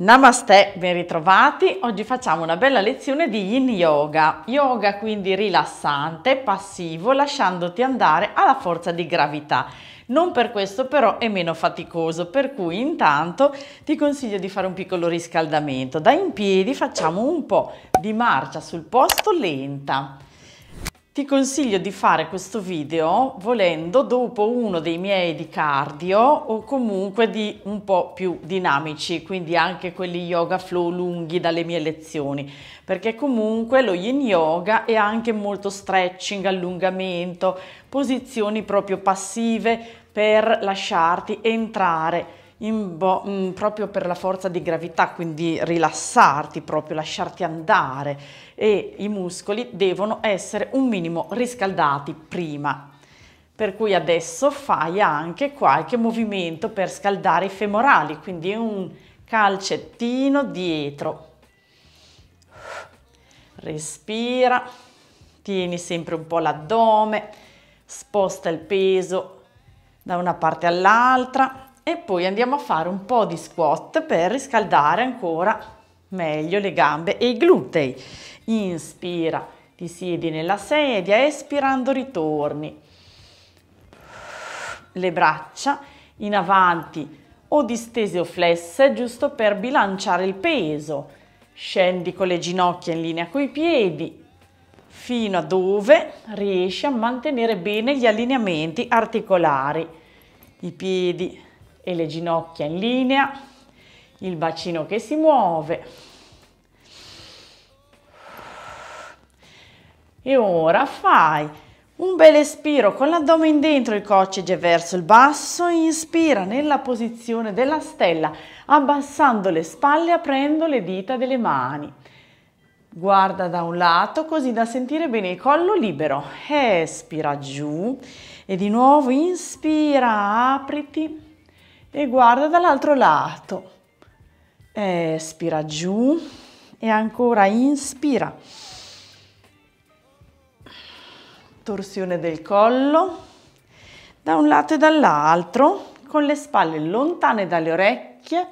Namaste, ben ritrovati. Oggi facciamo una bella lezione di yin yoga. Yoga quindi rilassante, passivo, lasciandoti andare alla forza di gravità. Non per questo però è meno faticoso, per cui intanto ti consiglio di fare un piccolo riscaldamento. Da in piedi facciamo un po' di marcia sul posto lenta ti consiglio di fare questo video volendo dopo uno dei miei di cardio o comunque di un po' più dinamici, quindi anche quelli yoga flow lunghi dalle mie lezioni, perché comunque lo yin yoga è anche molto stretching, allungamento, posizioni proprio passive per lasciarti entrare Bo- mh, mm, proprio per la forza di gravità, quindi rilassarti proprio, lasciarti andare e i muscoli devono essere un minimo riscaldati prima. Per cui adesso fai anche qualche movimento per scaldare i femorali, quindi un calcettino dietro. Respira, tieni sempre un po' l'addome, sposta il peso da una parte all'altra e poi andiamo a fare un po' di squat per riscaldare ancora meglio le gambe e i glutei. Inspira, ti siedi nella sedia, espirando ritorni. Le braccia in avanti o distese o flesse giusto per bilanciare il peso. Scendi con le ginocchia in linea con i piedi fino a dove riesci a mantenere bene gli allineamenti articolari. I piedi e le ginocchia in linea, il bacino che si muove. E ora fai un bel espiro con l'addome dentro, il coccige verso il basso, inspira nella posizione della stella, abbassando le spalle, aprendo le dita delle mani. Guarda da un lato così da sentire bene il collo libero. Espira giù e di nuovo inspira, apriti e guarda dall'altro lato. Espira giù e ancora inspira. Torsione del collo da un lato e dall'altro con le spalle lontane dalle orecchie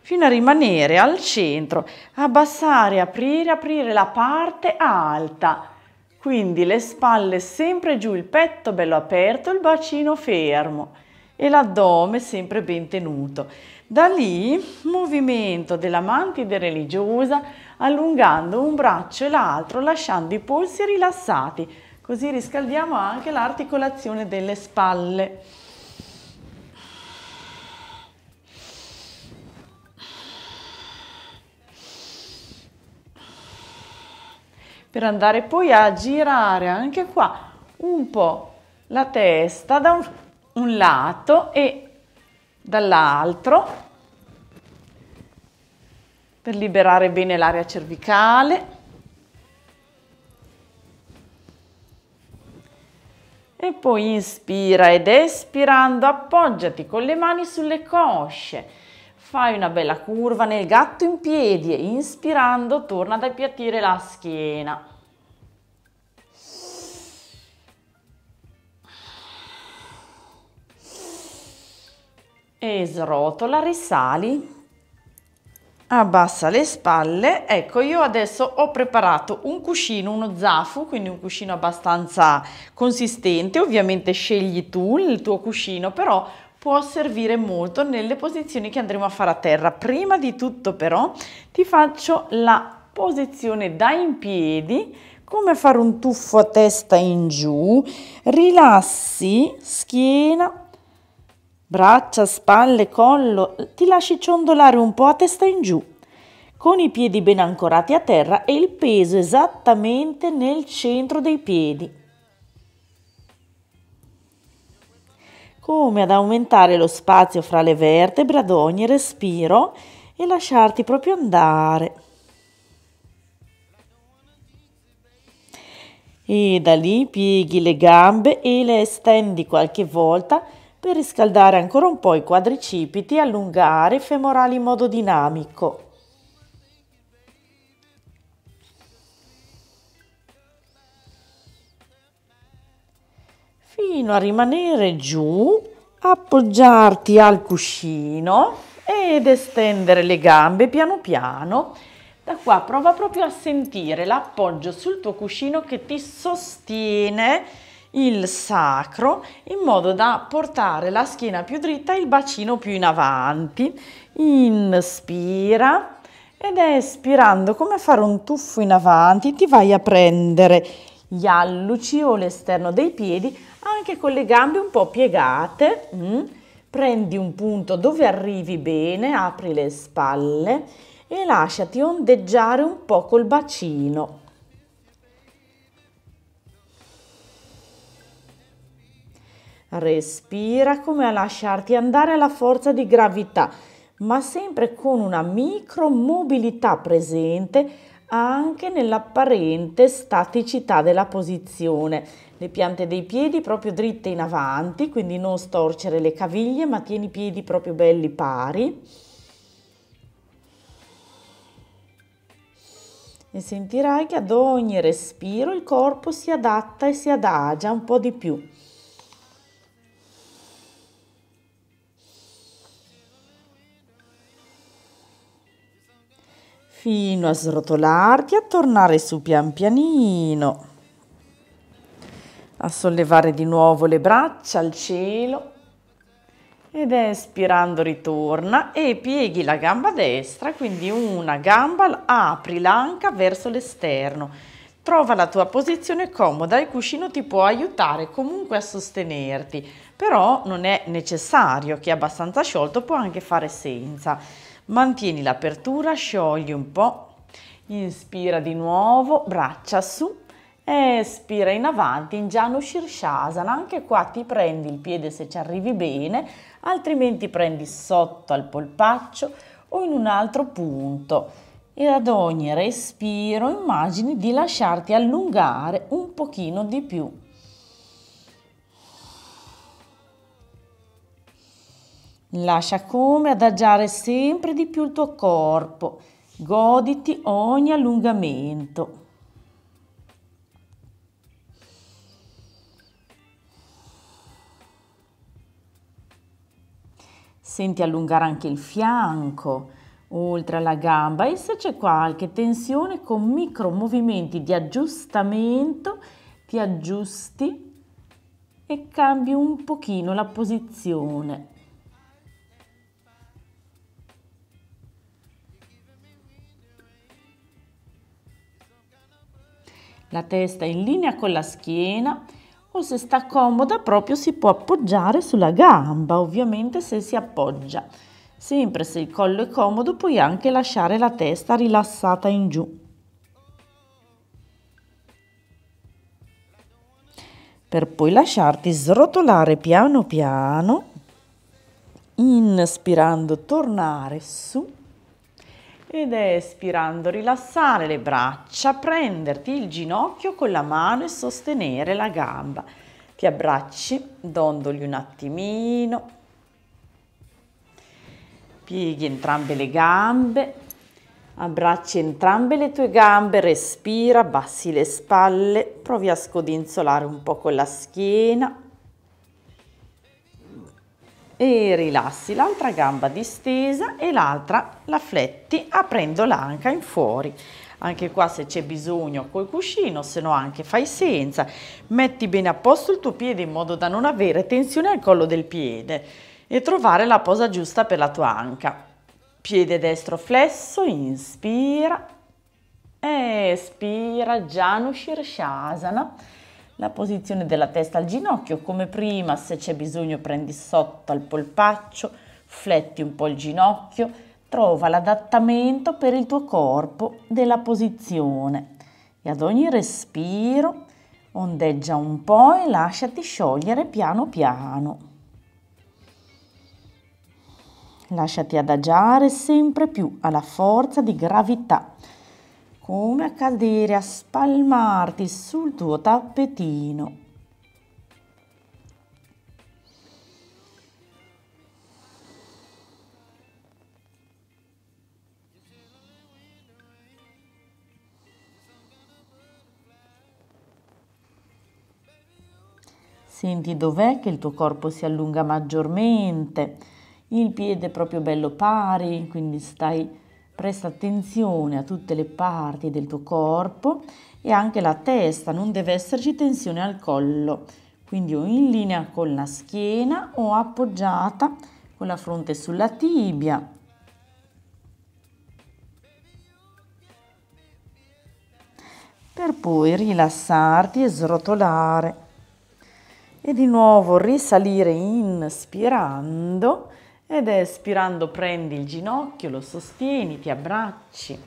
fino a rimanere al centro, abbassare, aprire, aprire la parte alta quindi le spalle sempre giù, il petto bello aperto, il bacino fermo e l'addome sempre ben tenuto. Da lì movimento della mantide religiosa allungando un braccio e l'altro lasciando i polsi rilassati, così riscaldiamo anche l'articolazione delle spalle. per andare poi a girare anche qua un po' la testa da un, un lato e dall'altro per liberare bene l'area cervicale. E poi inspira ed espirando appoggiati con le mani sulle cosce fai una bella curva nel gatto in piedi e inspirando torna ad appiattire la schiena. E srotola, risali, abbassa le spalle. Ecco, io adesso ho preparato un cuscino, uno zafu, quindi un cuscino abbastanza consistente. Ovviamente scegli tu il tuo cuscino, però può servire molto nelle posizioni che andremo a fare a terra. Prima di tutto però ti faccio la posizione da in piedi come fare un tuffo a testa in giù, rilassi schiena, braccia, spalle, collo, ti lasci ciondolare un po' a testa in giù, con i piedi ben ancorati a terra e il peso esattamente nel centro dei piedi. come ad aumentare lo spazio fra le vertebre ad ogni respiro e lasciarti proprio andare. E da lì pieghi le gambe e le estendi qualche volta per riscaldare ancora un po' i quadricipiti e allungare i femorali in modo dinamico. fino a rimanere giù, appoggiarti al cuscino ed estendere le gambe piano piano. Da qua prova proprio a sentire l'appoggio sul tuo cuscino che ti sostiene il sacro in modo da portare la schiena più dritta e il bacino più in avanti. Inspira ed espirando come fare un tuffo in avanti ti vai a prendere gli alluci o l'esterno dei piedi anche con le gambe un po' piegate. Mm. Prendi un punto dove arrivi bene, apri le spalle e lasciati ondeggiare un po' col bacino. Respira come a lasciarti andare alla forza di gravità, ma sempre con una micro mobilità presente anche nell'apparente staticità della posizione. Le piante dei piedi proprio dritte in avanti, quindi non storcere le caviglie, ma tieni i piedi proprio belli pari. E sentirai che ad ogni respiro il corpo si adatta e si adagia un po' di più. fino a srotolarti, a tornare su pian pianino, a sollevare di nuovo le braccia al cielo ed espirando ritorna e pieghi la gamba destra, quindi una gamba apri l'anca verso l'esterno. Trova la tua posizione comoda, il cuscino ti può aiutare comunque a sostenerti, però non è necessario, chi è abbastanza sciolto può anche fare senza mantieni l'apertura, sciogli un po', inspira di nuovo, braccia su, espira in avanti in Janu Shirshasana, anche qua ti prendi il piede se ci arrivi bene, altrimenti prendi sotto al polpaccio o in un altro punto e ad ogni respiro immagini di lasciarti allungare un pochino di più Lascia come adagiare sempre di più il tuo corpo, goditi ogni allungamento. Senti allungare anche il fianco, oltre alla gamba e se c'è qualche tensione con micro movimenti di aggiustamento ti aggiusti e cambi un pochino la posizione. la testa in linea con la schiena o se sta comoda proprio si può appoggiare sulla gamba, ovviamente se si appoggia. Sempre se il collo è comodo puoi anche lasciare la testa rilassata in giù. Per poi lasciarti srotolare piano piano, inspirando tornare su ed espirando rilassare le braccia, prenderti il ginocchio con la mano e sostenere la gamba. Ti abbracci, dondoli un attimino, pieghi entrambe le gambe, abbracci entrambe le tue gambe, respira, abbassi le spalle, provi a scodinzolare un po' con la schiena, e rilassi l'altra gamba distesa e l'altra la fletti aprendo l'anca in fuori anche qua se c'è bisogno col cuscino, se no anche fai senza. Metti bene a posto il tuo piede in modo da non avere tensione al collo del piede e trovare la posa giusta per la tua anca. Piede destro flesso, inspira, espira, Janushirsasana. shasana la posizione della testa al ginocchio, come prima, se c'è bisogno prendi sotto al polpaccio, fletti un po' il ginocchio, trova l'adattamento per il tuo corpo della posizione e ad ogni respiro ondeggia un po' e lasciati sciogliere piano piano. Lasciati adagiare sempre più alla forza di gravità come a cadere, a spalmarti sul tuo tappetino. Senti dov'è che il tuo corpo si allunga maggiormente, il piede è proprio bello pari, quindi stai Presta attenzione a tutte le parti del tuo corpo e anche la testa, non deve esserci tensione al collo, quindi o in linea con la schiena o appoggiata con la fronte sulla tibia. Per poi rilassarti e srotolare. E di nuovo risalire inspirando ed espirando prendi il ginocchio, lo sostieni, ti abbracci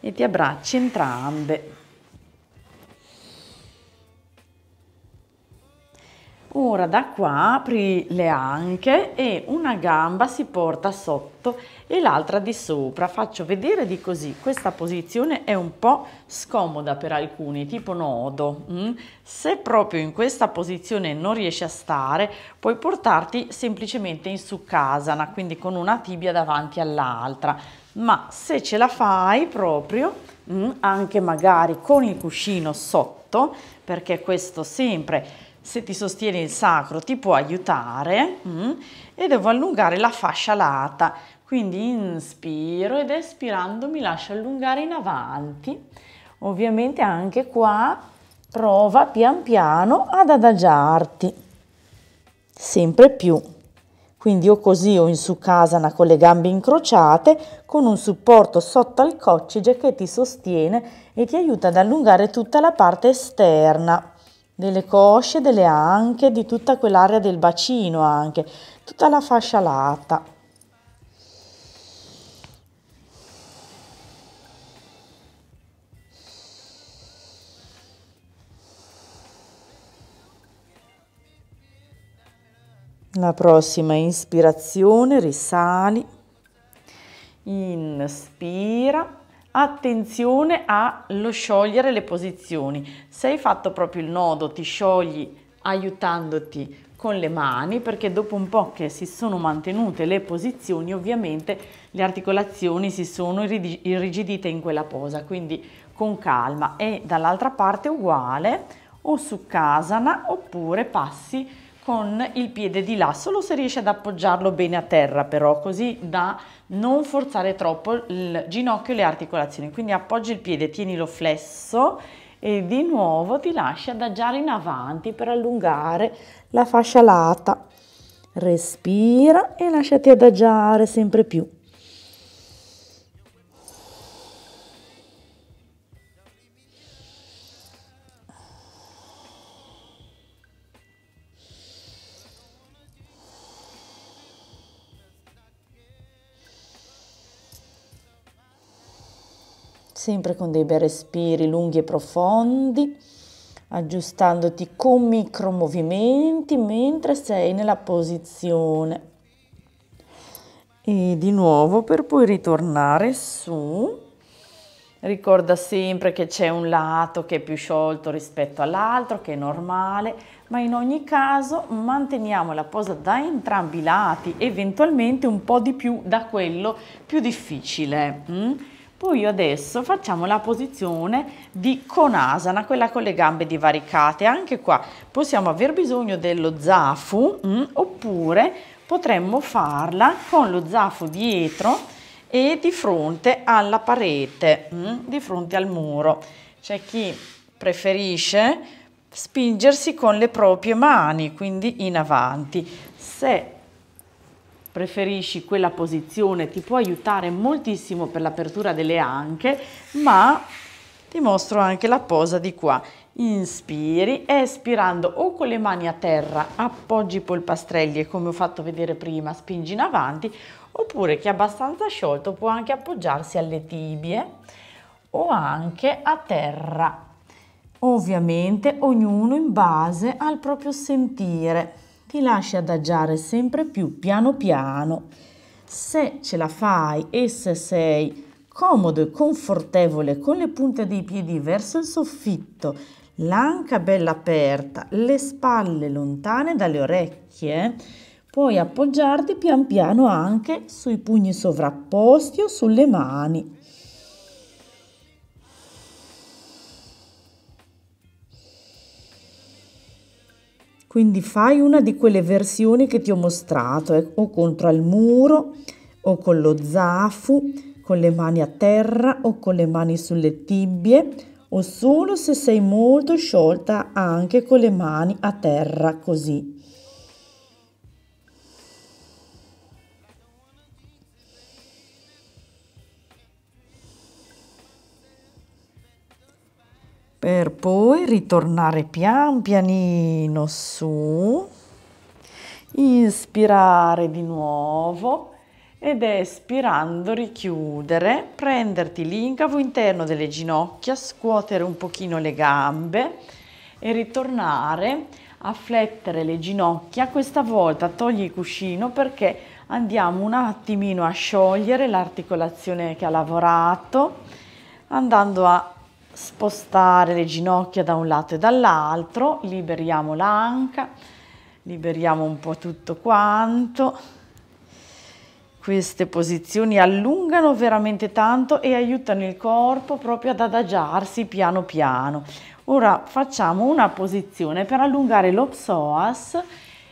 e ti abbracci entrambe Ora da qua apri le anche e una gamba si porta sotto e l'altra di sopra. Faccio vedere di così. Questa posizione è un po' scomoda per alcuni, tipo nodo. Mm? Se proprio in questa posizione non riesci a stare, puoi portarti semplicemente in su casana, quindi con una tibia davanti all'altra. Ma se ce la fai proprio, mm, anche magari con il cuscino sotto, perché questo sempre se ti sostiene il sacro ti può aiutare mm, e devo allungare la fascia lata quindi inspiro ed espirando mi lascio allungare in avanti ovviamente anche qua prova pian piano ad adagiarti sempre più quindi o così o in su casana con le gambe incrociate con un supporto sotto al coccige che ti sostiene e ti aiuta ad allungare tutta la parte esterna delle cosce, delle anche, di tutta quell'area del bacino anche, tutta la fascia alata. La prossima ispirazione risali, inspira attenzione allo sciogliere le posizioni. Se hai fatto proprio il nodo, ti sciogli aiutandoti con le mani perché dopo un po' che si sono mantenute le posizioni ovviamente le articolazioni si sono irrigidite in quella posa quindi con calma e dall'altra parte uguale o su casana oppure passi con il piede di là, solo se riesci ad appoggiarlo bene a terra però, così da non forzare troppo il ginocchio e le articolazioni. Quindi appoggi il piede, tienilo flesso e di nuovo ti lasci adagiare in avanti per allungare la fascia lata. Respira e lasciati adagiare sempre più. sempre con dei bei respiri lunghi e profondi, aggiustandoti con micromovimenti mentre sei nella posizione. E di nuovo per poi ritornare su. Ricorda sempre che c'è un lato che è più sciolto rispetto all'altro, che è normale, ma in ogni caso manteniamo la posa da entrambi i lati, eventualmente un po' di più da quello più difficile. Mm? Poi adesso facciamo la posizione di conasana, quella con le gambe divaricate. Anche qua possiamo aver bisogno dello zafu mh, mm, oppure potremmo farla con lo zafu dietro e di fronte alla parete, mh, mm, di fronte al muro. C'è chi preferisce spingersi con le proprie mani, quindi in avanti. Se preferisci quella posizione ti può aiutare moltissimo per l'apertura delle anche ma ti mostro anche la posa di qua inspiri espirando o con le mani a terra appoggi i polpastrelli e come ho fatto vedere prima spingi in avanti oppure chi è abbastanza sciolto può anche appoggiarsi alle tibie o anche a terra ovviamente ognuno in base al proprio sentire ti lasci adagiare sempre più piano piano. Se ce la fai e se sei comodo e confortevole con le punte dei piedi verso il soffitto, l'anca bella aperta, le spalle lontane dalle orecchie, puoi appoggiarti pian piano anche sui pugni sovrapposti o sulle mani. Quindi fai una di quelle versioni che ti ho mostrato, eh, o contro al muro, o con lo zafu, con le mani a terra o con le mani sulle tibie, o solo se sei molto sciolta anche con le mani a terra così. per poi ritornare pian pianino su, inspirare di nuovo ed espirando richiudere, prenderti l'incavo interno delle ginocchia, scuotere un pochino le gambe e ritornare a flettere le ginocchia, questa volta togli il cuscino perché andiamo un attimino a sciogliere l'articolazione che ha lavorato andando a spostare le ginocchia da un lato e dall'altro, liberiamo l'anca, liberiamo un po' tutto quanto. Queste posizioni allungano veramente tanto e aiutano il corpo proprio ad adagiarsi piano piano. Ora facciamo una posizione per allungare lo psoas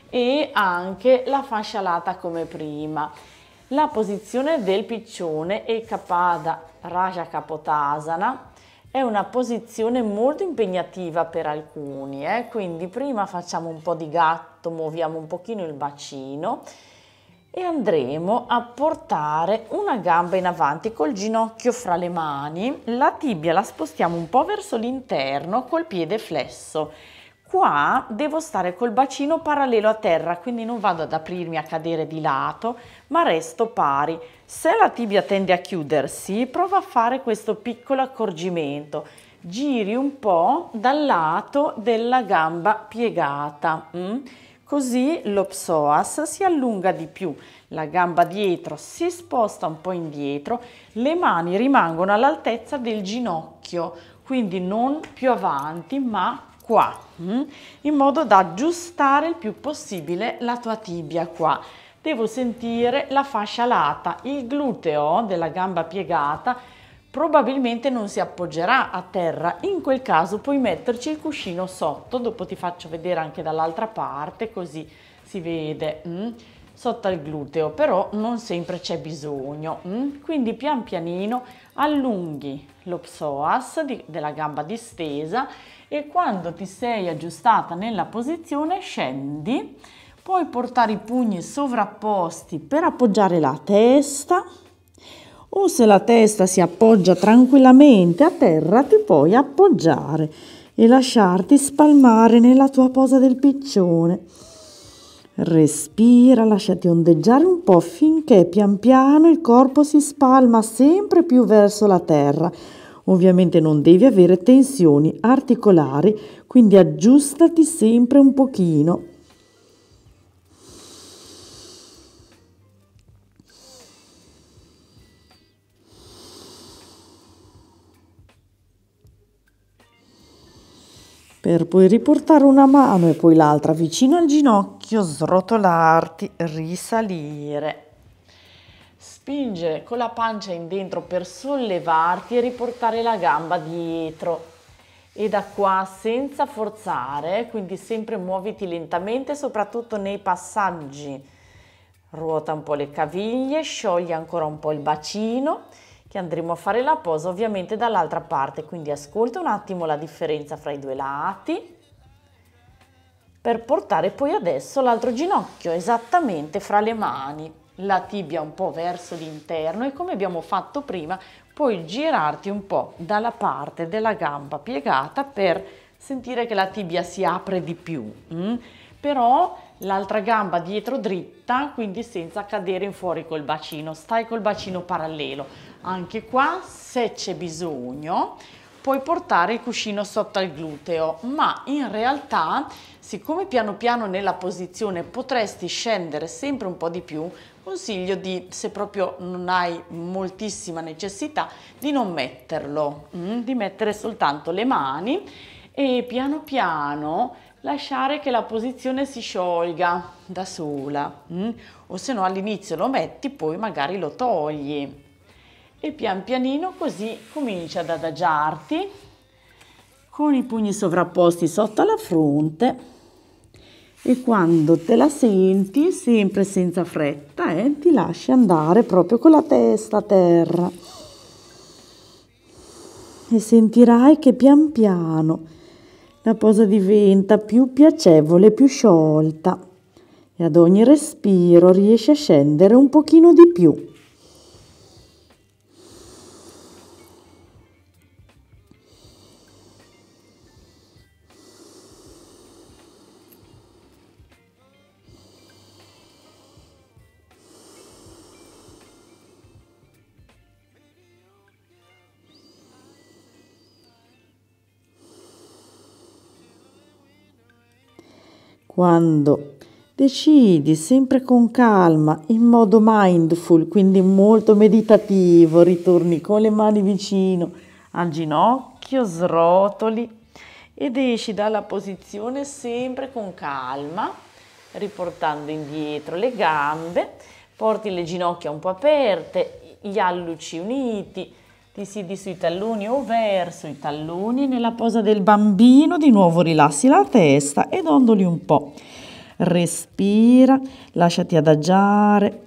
e anche la fascia lata come prima. La posizione del piccione e capada Raja capotasana è una posizione molto impegnativa per alcuni, eh? quindi prima facciamo un po' di gatto, muoviamo un pochino il bacino e andremo a portare una gamba in avanti col ginocchio fra le mani, la tibia la spostiamo un po' verso l'interno col piede flesso Qua devo stare col bacino parallelo a terra, quindi non vado ad aprirmi a cadere di lato, ma resto pari. Se la tibia tende a chiudersi, prova a fare questo piccolo accorgimento. Giri un po' dal lato della gamba piegata. Mm? Così lo psoas si allunga di più, la gamba dietro si sposta un po' indietro, le mani rimangono all'altezza del ginocchio, quindi non più avanti ma qua, mm, in modo da aggiustare il più possibile la tua tibia qua. Devo sentire la fascia alata, il gluteo della gamba piegata probabilmente non si appoggerà a terra, in quel caso puoi metterci il cuscino sotto, dopo ti faccio vedere anche dall'altra parte così si vede mm, sotto al gluteo, però non sempre c'è bisogno, mm. quindi pian pianino allunghi lo psoas di, della gamba distesa e quando ti sei aggiustata nella posizione scendi, puoi portare i pugni sovrapposti per appoggiare la testa o se la testa si appoggia tranquillamente a terra ti puoi appoggiare e lasciarti spalmare nella tua posa del piccione. Respira, lasciati ondeggiare un po' finché pian piano il corpo si spalma sempre più verso la terra Ovviamente non devi avere tensioni articolari, quindi aggiustati sempre un pochino. Per poi riportare una mano e poi l'altra vicino al ginocchio, srotolarti, risalire. Spingere con la pancia in dentro per sollevarti e riportare la gamba dietro. E da qua senza forzare, quindi sempre muoviti lentamente, soprattutto nei passaggi. Ruota un po' le caviglie, sciogli ancora un po' il bacino che andremo a fare la posa ovviamente dall'altra parte, quindi ascolta un attimo la differenza fra i due lati per portare poi adesso l'altro ginocchio esattamente fra le mani la tibia un po' verso l'interno e come abbiamo fatto prima puoi girarti un po' dalla parte della gamba piegata per sentire che la tibia si apre di più mm? però l'altra gamba dietro dritta quindi senza cadere in fuori col bacino stai col bacino parallelo anche qua se c'è bisogno puoi portare il cuscino sotto al gluteo, ma in realtà siccome piano piano nella posizione potresti scendere sempre un po' di più, consiglio di, se proprio non hai moltissima necessità, di non metterlo, mm, di mettere soltanto le mani e piano piano lasciare che la posizione si sciolga da sola mm. o se no all'inizio lo metti poi magari lo togli e pian pianino così cominci ad adagiarti con i pugni sovrapposti sotto la fronte e quando te la senti, sempre senza fretta, eh, ti lasci andare proprio con la testa a terra e sentirai che pian piano la posa diventa più piacevole, più sciolta e ad ogni respiro riesci a scendere un pochino di più. quando decidi sempre con calma, in modo mindful, quindi molto meditativo, ritorni con le mani vicino al ginocchio, srotoli ed esci dalla posizione sempre con calma, riportando indietro le gambe, porti le ginocchia un po' aperte, gli alluci uniti, ti siedi sui talloni o verso i talloni nella posa del bambino, di nuovo rilassi la testa ed ondoli un po'. Respira, lasciati adagiare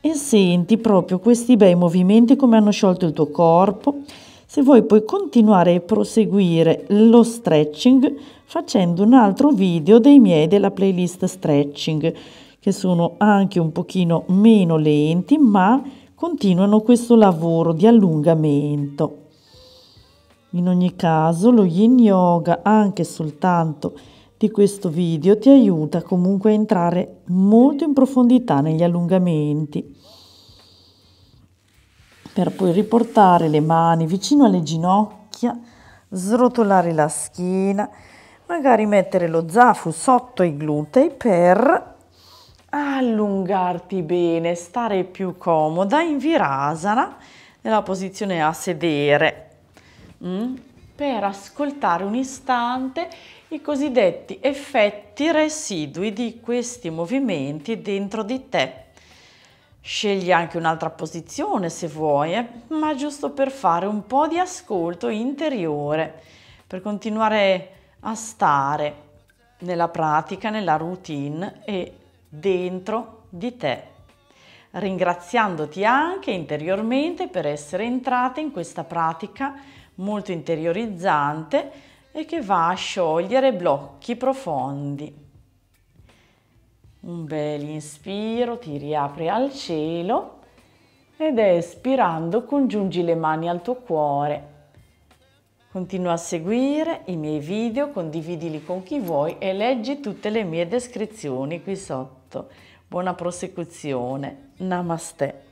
e senti proprio questi bei movimenti come hanno sciolto il tuo corpo. Se vuoi puoi continuare e proseguire lo stretching facendo un altro video dei miei della playlist stretching che sono anche un pochino meno lenti ma continuano questo lavoro di allungamento. In ogni caso lo yin yoga, anche soltanto di questo video, ti aiuta comunque a entrare molto in profondità negli allungamenti per poi riportare le mani vicino alle ginocchia, srotolare la schiena, magari mettere lo zafu sotto i glutei per allungarti bene, stare più comoda in virasana nella posizione a sedere mm, per ascoltare un istante i cosiddetti effetti residui di questi movimenti dentro di te. Scegli anche un'altra posizione se vuoi, eh? ma giusto per fare un po' di ascolto interiore, per continuare a stare nella pratica, nella routine e dentro di te, ringraziandoti anche interiormente per essere entrata in questa pratica molto interiorizzante e che va a sciogliere blocchi profondi. Un bel inspiro, ti riapri al cielo ed espirando congiungi le mani al tuo cuore. Continua a seguire i miei video, condividili con chi vuoi e leggi tutte le mie descrizioni qui sotto fatto. Buona prosecuzione. Namaste.